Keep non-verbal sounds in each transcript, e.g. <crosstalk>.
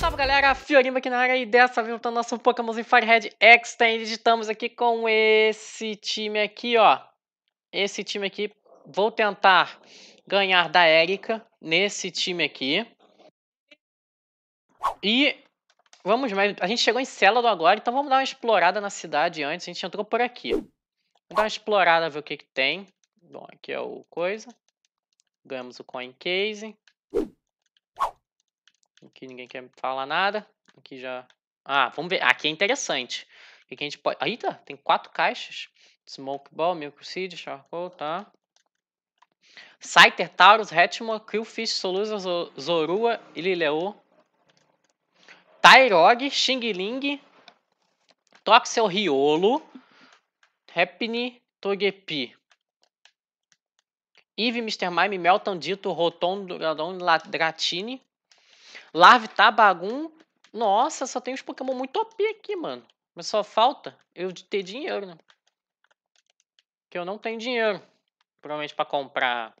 Salve galera, Fiorima aqui na área e dessa vez voltando nosso Pokémon em Firehead Extended. Estamos aqui com esse time aqui, ó. Esse time aqui, vou tentar ganhar da Erika nesse time aqui. E vamos mais, a gente chegou em Célado agora, então vamos dar uma explorada na cidade antes. A gente entrou por aqui. Vamos dar uma explorada, ver o que que tem. Bom, aqui é o coisa. Ganhamos o Coin Case. Aqui ninguém quer falar nada. Aqui já. Ah, vamos ver. Aqui é interessante. que a gente pode. Eita, tem quatro caixas. Smoke Ball, seed Charcoal, tá? Scyther, Taurus, Hatchimor, Krillfish, Soluza, Zorua e Lileo. Xing Ling, Toxel, Riolo, Repni, Togepi. Eve, Mr. Mime, Melton, Dito, Rotom, Duradon, Dratini. Larve Tabagum. Nossa, só tem uns Pokémon muito OP aqui, mano. Mas só falta eu ter dinheiro, né? Que eu não tenho dinheiro. Provavelmente pra comprar.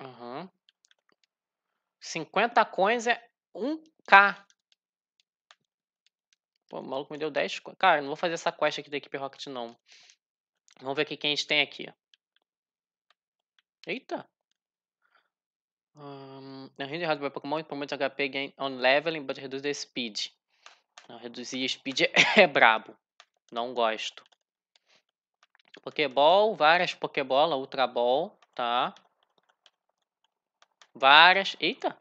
Uhum. 50 coins é 1k. Pô, o maluco me deu 10 coins. Cara, não vou fazer essa quest aqui da equipe Rocket, não. Vamos ver o que a gente tem aqui. Eita. Um, a range hardware Pokémon implements HP gain on leveling, but reduce the speed. Não, reduzir speed é, <laughs> é brabo. Não gosto. Pokéball, várias Pokébola, Ultra Ball, tá? Várias. Eita!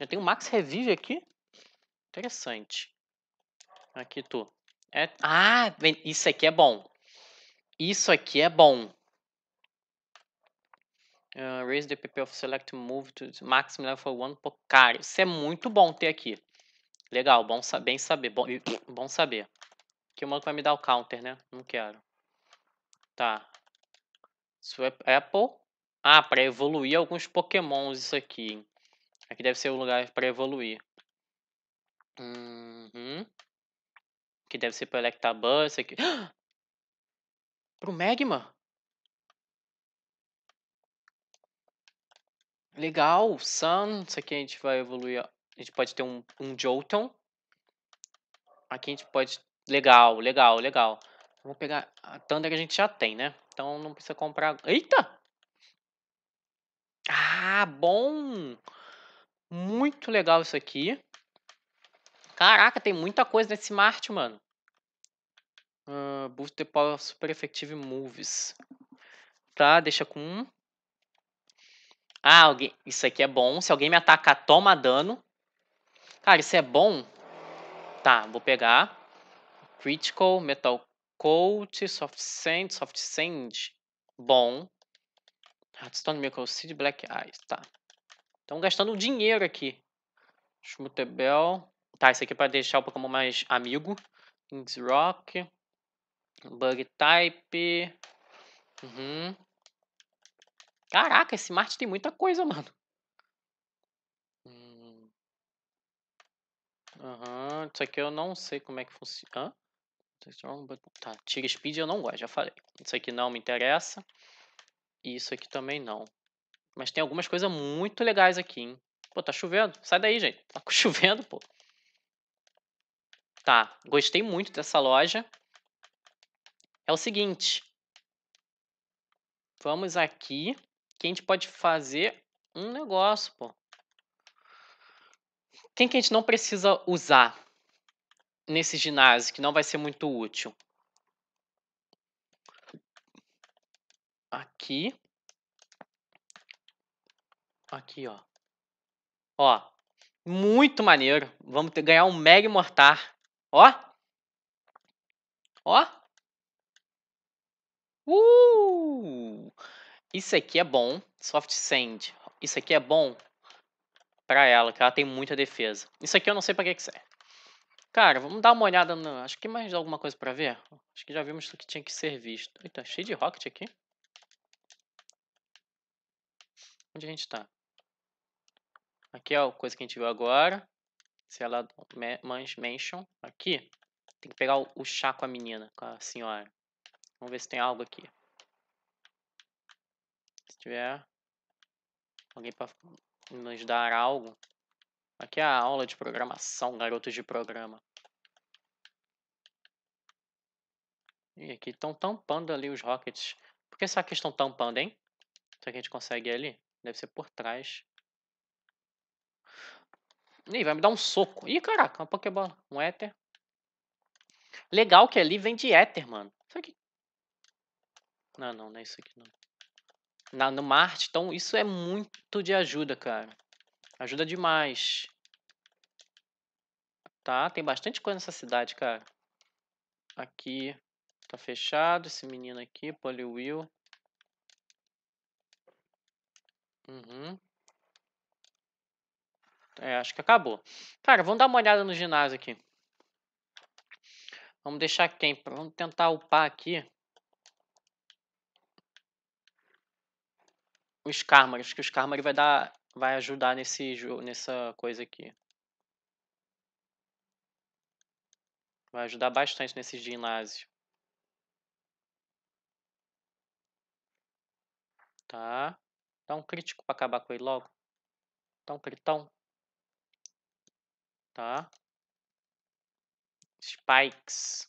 Já tem o Max Revive aqui? Interessante. Aqui tu. É... Ah, isso aqui é bom. Isso aqui é bom. Uh, raise the PP of select move to maximum level 1. Pô, cara, isso é muito bom ter aqui. Legal, bom bem saber. Bom, bom saber. Que o maluco vai me dar o counter, né? Não quero. Tá. Swap é Apple. Ah, pra evoluir alguns pokémons isso aqui. Aqui deve ser o lugar pra evoluir. Uhum. Aqui deve ser pro Electabuzz. Aqui... <gasps> Pro Magma? Legal, Sun, isso aqui a gente vai evoluir. A gente pode ter um, um Jolton. Aqui a gente pode... Legal, legal, legal. Vou pegar... A Thunder a gente já tem, né? Então não precisa comprar... Eita! Ah, bom! Muito legal isso aqui. Caraca, tem muita coisa nesse Marte, mano. Uh, ah, boost the power super effective moves. Tá, deixa com um. Ah, alguém... isso aqui é bom. Se alguém me atacar, toma dano. Cara, isso é bom. Tá, vou pegar. Critical, Metal Coat, Soft Sand, Soft Sand. Bom. Hardstone, Miracle Seed, Black Eyes. Tá. Estão gastando dinheiro aqui. Schmutebel. Tá, isso aqui é pra deixar o Pokémon mais amigo. Kings Rock. Bug Type. Uhum. Caraca, esse Marte tem muita coisa, mano. Hum. Aham, Uhum, isso aqui eu não sei como é que funciona. Tá, tira speed eu não gosto, já falei. Isso aqui não me interessa. E isso aqui também não. Mas tem algumas coisas muito legais aqui, hein? Pô, tá chovendo. Sai daí, gente. Tá <laughs> chovendo, pô. Tá, gostei muito dessa loja. É o seguinte. Vamos aqui que a gente pode fazer um negócio, pô. Quem que a gente não precisa usar nesse ginásio que não vai ser muito útil? Aqui. Aqui, ó. Ó. Muito maneiro. Vamos ter, ganhar um Mega Mortar. Ó. Ó. Uh! Isso aqui é bom. Soft Sand. Isso aqui é bom pra ela, que ela tem muita defesa. Isso aqui eu não sei pra que, que serve. Cara, vamos dar uma olhada no... Acho que mais alguma coisa pra ver. Acho que já vimos o que tinha que ser visto. Eita, cheio de rocket aqui. Onde a gente tá? Aqui é a coisa que a gente viu agora. Se ela... Mention. Aqui. Tem que pegar o chá com a menina, com a senhora. Vamos ver se tem algo aqui. Se tiver alguém para nos dar algo. Aqui é a aula de programação, garotos de programa. E aqui estão tampando ali os rockets. Por que será que estão tampando, hein? Será que a gente consegue ir ali? Deve ser por trás. Ih, vai me dar um soco. Ih, caraca, uma Pokébola. Um éter. Legal que ali vem de éter, mano. Isso aqui. Não, não, não é isso aqui não na, no Marte. Então, isso é muito de ajuda, cara. Ajuda demais. Tá? Tem bastante coisa nessa cidade, cara. Aqui tá fechado. Esse menino aqui, Poliwill. Uhum. É, acho que acabou. Cara, vamos dar uma olhada no ginásio aqui. Vamos deixar quem? Vamos tentar upar aqui. os acho que os Kármaras vai dar vai ajudar nesse nessa coisa aqui. Vai ajudar bastante nesse ginásio. Tá. Dá um crítico para acabar com ele logo. Dá um critão. Tá. Spikes.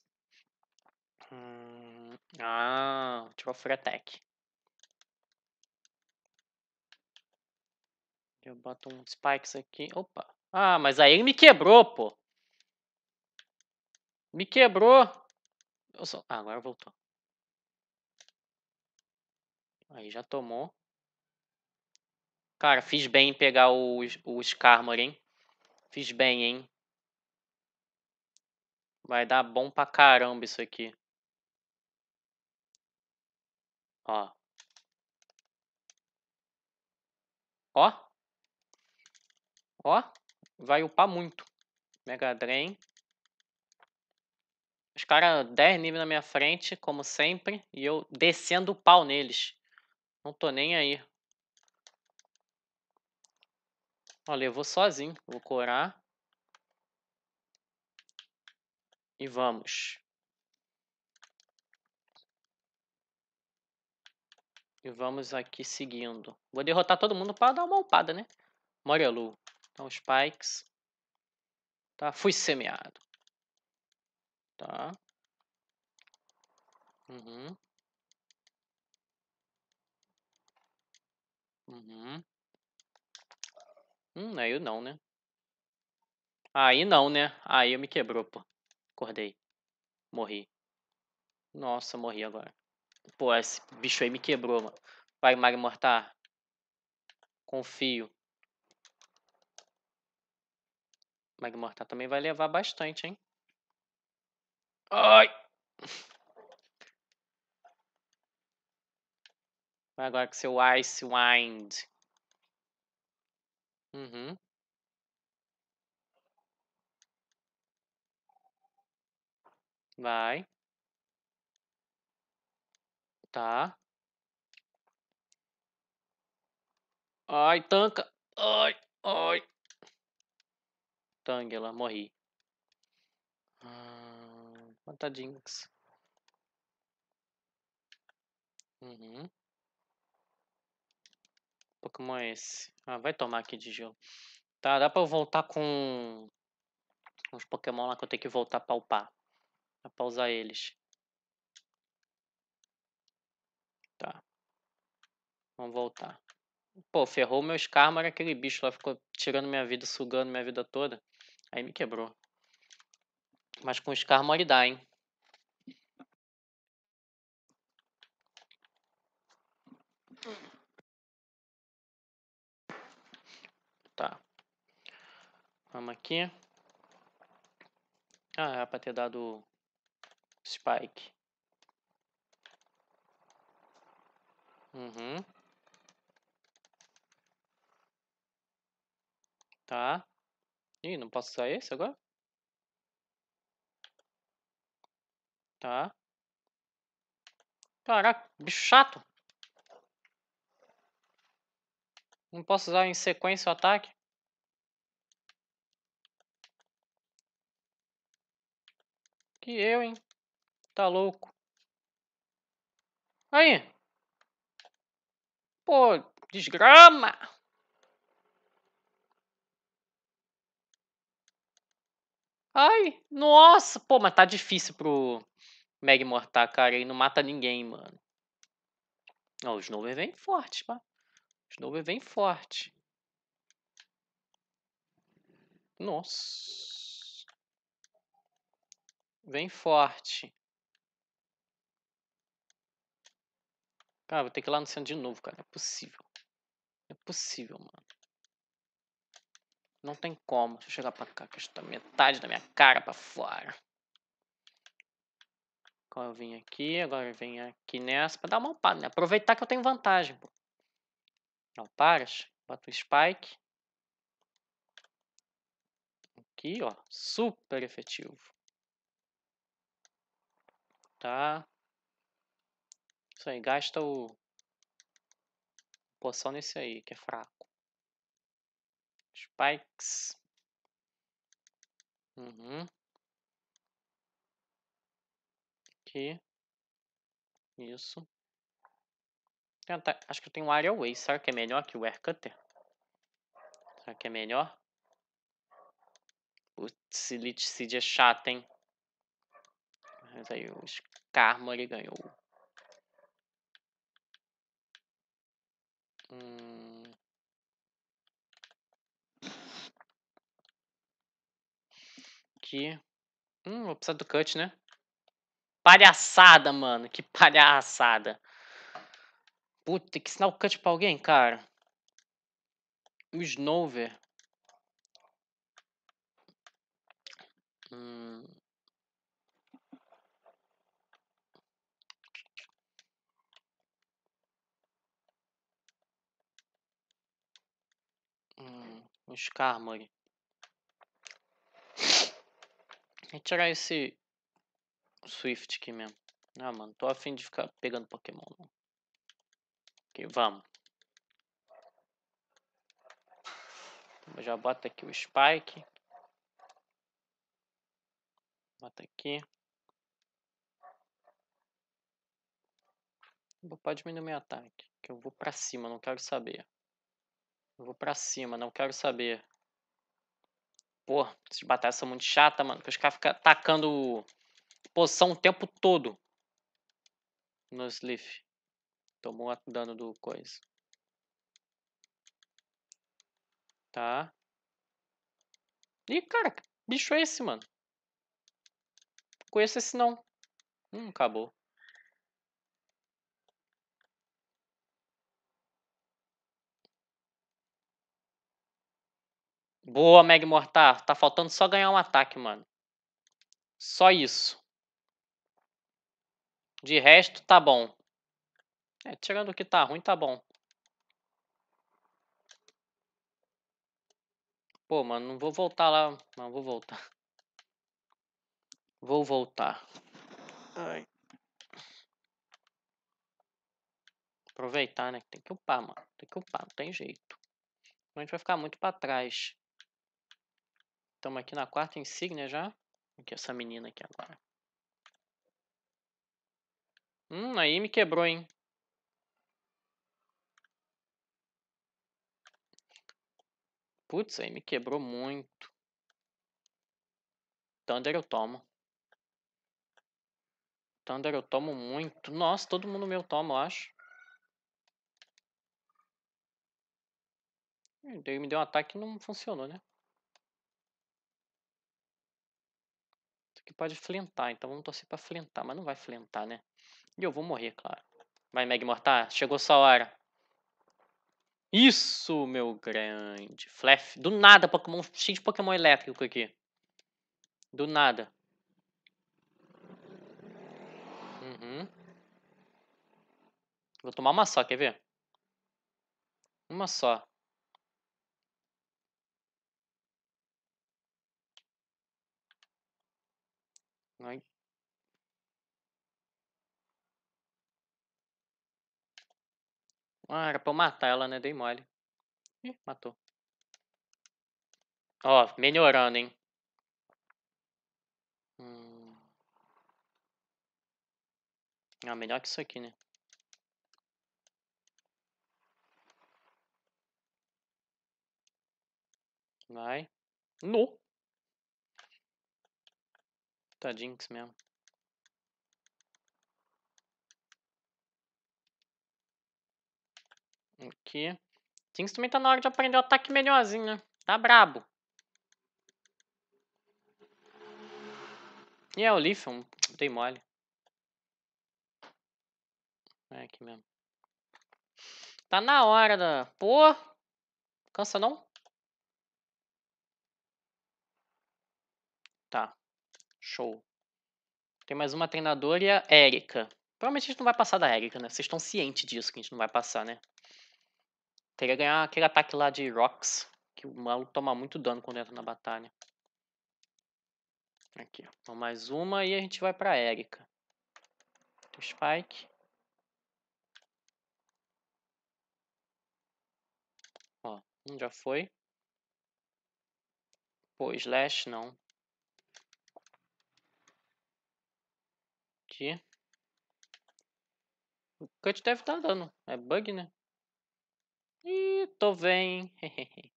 Hum, ah, tirou free attack. Eu boto um spikes aqui. Opa. Ah, mas aí ele me quebrou, pô. Me quebrou. Só... Ah, agora voltou. Aí já tomou. Cara, fiz bem em pegar os, Skarmory, hein? Fiz bem, hein? Vai dar bom pra caramba isso aqui. Ó. Ó. Ó, vai upar muito. Mega Drain. Os caras 10 níveis na minha frente, como sempre, e eu descendo o pau neles. Não tô nem aí. Olha, eu vou sozinho. Vou corar. E vamos. E vamos aqui seguindo. Vou derrotar todo mundo para dar uma upada, né? Morelu. Então, spikes. Tá? Fui semeado. Tá? Uhum. Uhum. Hum, aí eu não, né? Aí não, né? Aí eu me quebrou, pô. Acordei. Morri. Nossa, morri agora. Pô, esse bicho aí me quebrou, mano. Vai, Mario Mortar. Confio. Magmortar também vai levar bastante, hein? Ai! Vai agora com seu Ice Wind. Uhum. Vai. Tá. Ai, tanca. Ai, ai. Tangela, morri. Hum, matar Jinx. Uhum. Pokémon é esse? Ah, vai tomar aqui de gelo. Tá, dá pra eu voltar com uns Pokémon lá que eu tenho que voltar pra upar. Dá pra usar eles. Tá. Vamos voltar. Pô, ferrou meu Skarmar, aquele bicho lá ficou tirando minha vida, sugando minha vida toda. Aí me quebrou. Mas com Scar mole dá, hein? Tá. Vamos aqui. Ah, era pra ter dado Spike. Uhum. Ih, não posso usar esse agora? Tá. Caraca, bicho chato. Não posso usar em sequência o ataque. Que eu, hein? Tá louco. Aí. Pô, desgrama! Ai, nossa, pô, mas tá difícil pro Meg mortar, cara. Ele não mata ninguém, mano. Ó, o Snover vem forte, pá. O Snover vem forte. Nossa. Vem forte. Cara, vou ter que ir lá no centro de novo, cara. Não é possível. Não é possível, mano. Não tem como. Se eu chegar pra cá, que está metade da minha cara pra fora. Agora eu vim aqui, agora eu vim aqui nessa pra dar uma upada, né? Aproveitar que eu tenho vantagem, pô. Não, paras. Bota o spike. Aqui, ó. Super efetivo. Tá. Isso aí, gasta o... Poção nesse aí, que é fraco. Spikes. Uhum. Aqui. Isso. Ah, Tenta, tá. acho que eu tenho um Aerial Way. Será que é melhor que o Air Cutter? Será que é melhor? Putz, Elite Seed é chato, hein? Mas aí o Skarmory ganhou. Hum... aqui. Hum, vou precisar do cut, né? Palhaçada, mano. Que palhaçada. Puta, tem que ensinar o cut pra alguém, cara. O Snover. Hum. Hum, os Carmag. Vou tirar esse Swift aqui mesmo. Ah, mano, tô afim de ficar pegando Pokémon. Não. Ok, vamos. Eu já bota aqui o Spike. Bota aqui. pode diminuir meu ataque. Que eu vou pra cima, não quero saber. Eu vou pra cima, não quero saber. Pô, essas batalhas são muito chatas, mano. Que os caras ficam atacando poção o tempo todo. No Sleaf. Tomou dano do coisa. Tá. Ih, cara, que bicho é esse, mano? Conheço esse não. Hum, acabou. Boa, Meg Mortar. Tá faltando só ganhar um ataque, mano. Só isso. De resto, tá bom. É, tirando o que tá ruim, tá bom. Pô, mano, não vou voltar lá. Não, vou voltar. Vou voltar. Ai. Aproveitar, né? Tem que upar, mano. Tem que upar, não tem jeito. A gente vai ficar muito pra trás. Estamos aqui na quarta insígnia já. Aqui é essa menina aqui agora. Hum, aí me quebrou, hein? Putz, aí me quebrou muito. Thunder eu tomo. Thunder eu tomo muito. Nossa, todo mundo meu toma, eu acho. Ele me deu um ataque e não funcionou, né? que pode flentar. Então vamos torcer para flentar, mas não vai flentar, né? E eu vou morrer, claro. Vai, Meg Mortar, chegou sua hora. Isso, meu grande. Flash. Do nada, Pokémon. Cheio de Pokémon elétrico aqui. Do nada. Uhum. Vou tomar uma só, quer ver? Uma só. Não é? Ah, era pra eu matar ela, né? Dei mole. Ih, hum. matou. Ó, melhorando, hein? Hum. Ah, melhor que isso aqui, né? Vai. No. Tá Jinx mesmo. Aqui. Jinx também tá na hora de aprender o ataque melhorzinho, né? Tá brabo. E é o Leafeon, dei mole. É aqui mesmo. Tá na hora da... Pô! Cansa não? Tá. Show. Tem mais uma treinadora, Érica. Provavelmente a gente não vai passar da Érica, né? Vocês estão cientes disso que a gente não vai passar, né? Teria que ganhar aquele ataque lá de Rocks, que o maluco toma muito dano quando entra na batalha. Aqui, ó. Então, mais uma e a gente vai pra Erika. Spike. Ó, um já foi. Pô, Slash não. cut. O cut deve estar tá dando. É bug, né? E tô bem. <laughs>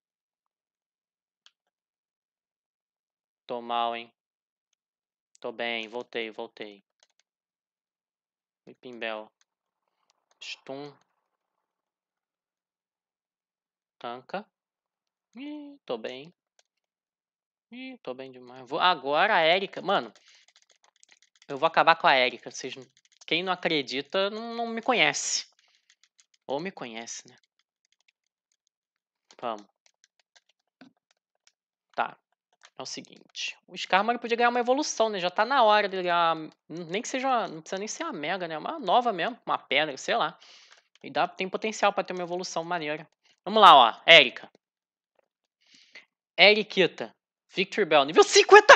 tô mal, hein? Tô bem, voltei, voltei. pimbel. Stun. Tanca. Ih, tô bem. Ih, tô bem demais. Vou... Agora a Erika. Mano, eu vou acabar com a Érica. Vocês, quem não acredita não, não me conhece. Ou me conhece, né? Vamos. Tá. É o seguinte. O Skarmory podia ganhar uma evolução, né? Já tá na hora dele ganhar. Hum, nem que seja uma, Não precisa nem ser uma mega, né? Uma nova mesmo. Uma pedra, sei lá. E dá, tem potencial para ter uma evolução maneira. Vamos lá, ó. Érica. Erikita. Victor Bell, nível 50!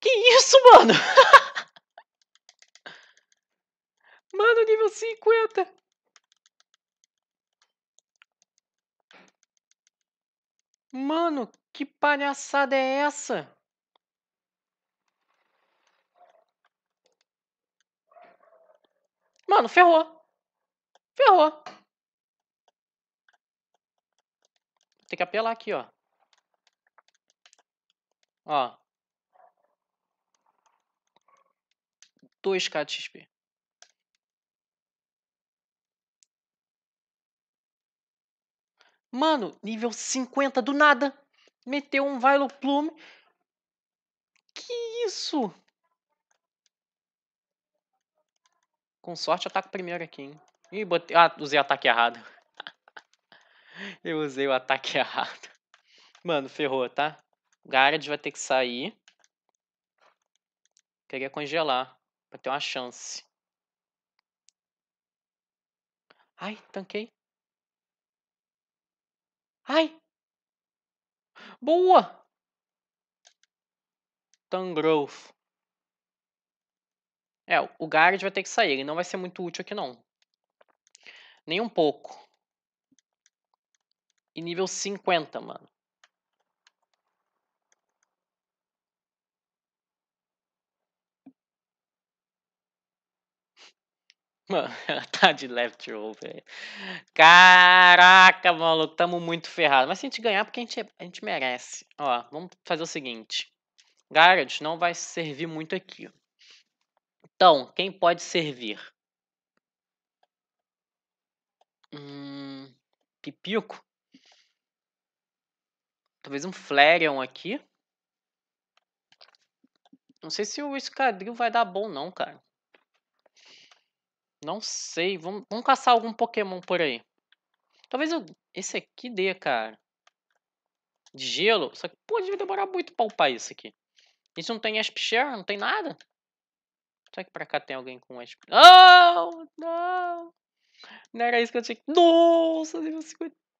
Que isso, mano? <laughs> Mano, nível 50! Mano, que palhaçada é essa? Mano, ferrou. Ferrou. Tem que apelar aqui, ó. Ó. 2k de XP. Mano, nível 50 do nada. Meteu um Vileplume. Que isso? Com sorte, eu ataco primeiro aqui, hein? Ih, botei... Ah, usei o ataque errado. <laughs> eu usei o ataque <laughs> errado. Mano, ferrou, tá? Garad vai ter que sair. Queria congelar. Pra ter uma chance. Ai, tanquei. Ai! Boa! Tangrowth. É, o guard vai ter que sair. Ele não vai ser muito útil aqui, não. Nem um pouco. E nível 50, mano. Mano, <laughs> tá de left over Caraca, maluco, tamo muito ferrado. Mas se a gente ganhar, porque a gente, é, a gente merece. Ó, vamos fazer o seguinte. Garrett não vai servir muito aqui. Então, quem pode servir? Hum, pipico? Talvez um Flareon aqui. Não sei se o Escadril vai dar bom não, cara. Não sei. Vamos, vamos caçar algum Pokémon por aí. Talvez eu, esse aqui dê, cara. De gelo. Só que, pô, devia demorar muito pra upar isso aqui. Isso não tem Aspshare? Não tem nada? Será que pra cá tem alguém com Asp... Não! Não! Não era isso que eu tinha que... Nossa, nível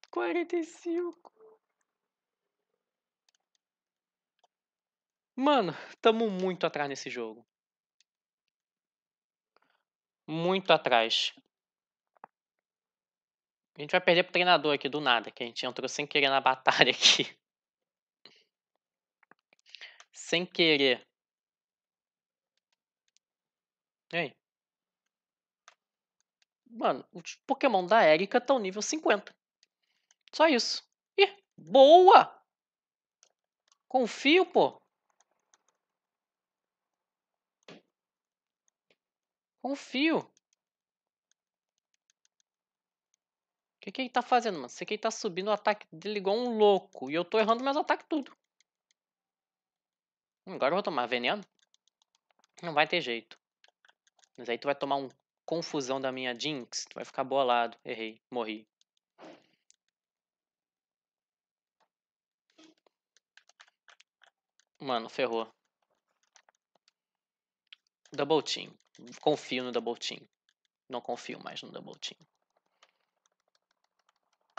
45. Mano, tamo muito atrás nesse jogo muito atrás. A gente vai perder pro treinador aqui do nada, que a gente entrou sem querer na <laughs> batalha aqui. Sem querer. E aí? Mano, os Pokémon da Erika estão tá nível 50. Só isso. Ih, boa! Confio, pô. Confio. fio. O que, que ele tá fazendo, mano? Sei que ele tá subindo o ataque dele igual um louco. E eu tô errando meus ataques tudo. Hum, agora eu vou tomar veneno. Não vai ter jeito. Mas aí tu vai tomar um confusão da minha Jinx. Tu vai ficar bolado. Errei. Morri. Mano, ferrou. Double team confio no Double Team. Não confio mais no Double Team.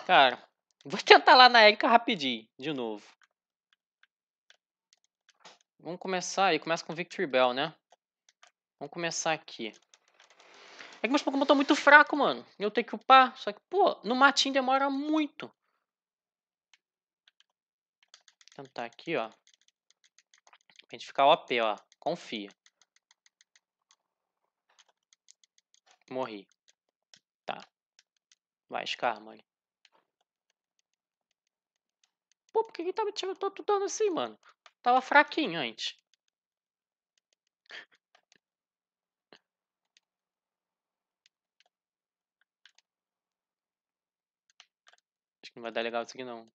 Cara, <laughs> vou tentar lá na Erika rapidinho, de novo. Vamos começar aí. Começa com Victory Bell, né? Vamos começar aqui. É que meus Pokémon estão muito fracos, mano. Eu tenho que upar. Só que, pô, no matinho demora muito. Vou tentar aqui, ó. Pra gente ficar OP, ó. Confia. Morri. Tá. Vai, Scarmony. Pô, por que que tava me tirando todo dano assim, mano? Tava fraquinho antes. Acho que não vai dar legal isso aqui, não.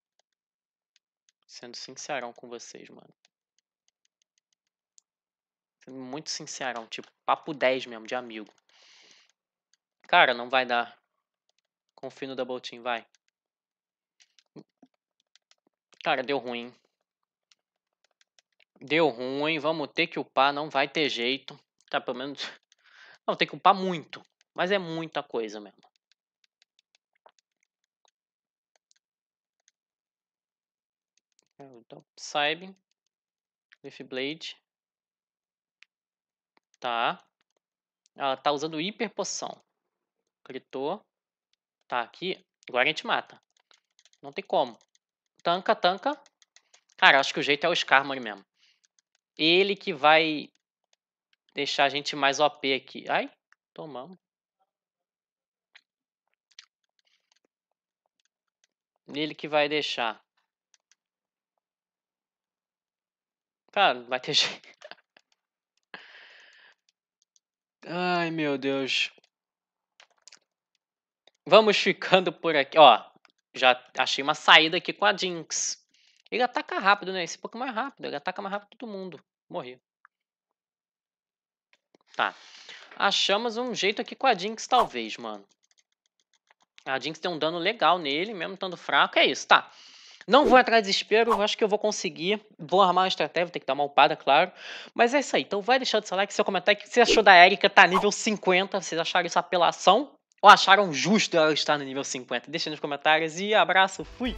Sendo sincerão com vocês, mano. Sendo muito sincerão, tipo, papo 10 mesmo, de amigo. Cara, não vai dar. Confio no double team, vai. Cara, deu ruim. Deu ruim, vamos ter que upar, não vai ter jeito. Tá, pelo menos... <laughs> Não, tem que upar muito. Mas é muita coisa mesmo. Então, é, Saibin. Leaf Blade. Tá. Ela tá usando hiper poção. Gritou. Tá aqui. Agora a gente mata. Não tem como. Tanca, tanca. Cara, acho que o jeito é o Skarmory mesmo. Ele que vai deixar a gente mais OP aqui. Ai, tomamos. Ele que vai deixar. Cara, vai ter <laughs> jeito. Ai, meu Deus. Vamos ficando por aqui. Ó, já achei uma saída aqui com a Jinx. Ele ataca rápido, né? Esse Pokémon é rápido. Ele ataca mais rápido todo mundo. Morri. Tá. Achamos um jeito aqui com a Jinx, talvez, mano. A Jinx tem um dano legal nele, mesmo estando fraco. É isso, tá. Não vou entrar em desespero, acho que eu vou conseguir. Vou armar uma estratégia, vou ter que dar uma upada, claro. Mas é isso aí. Então vai deixando seu like, seu comentário. O que você achou da Erika? Tá nível 50. Vocês acharam isso apelação? ou acharam justo ela estar no nível 50? Deixa nos comentários e abraço, fui!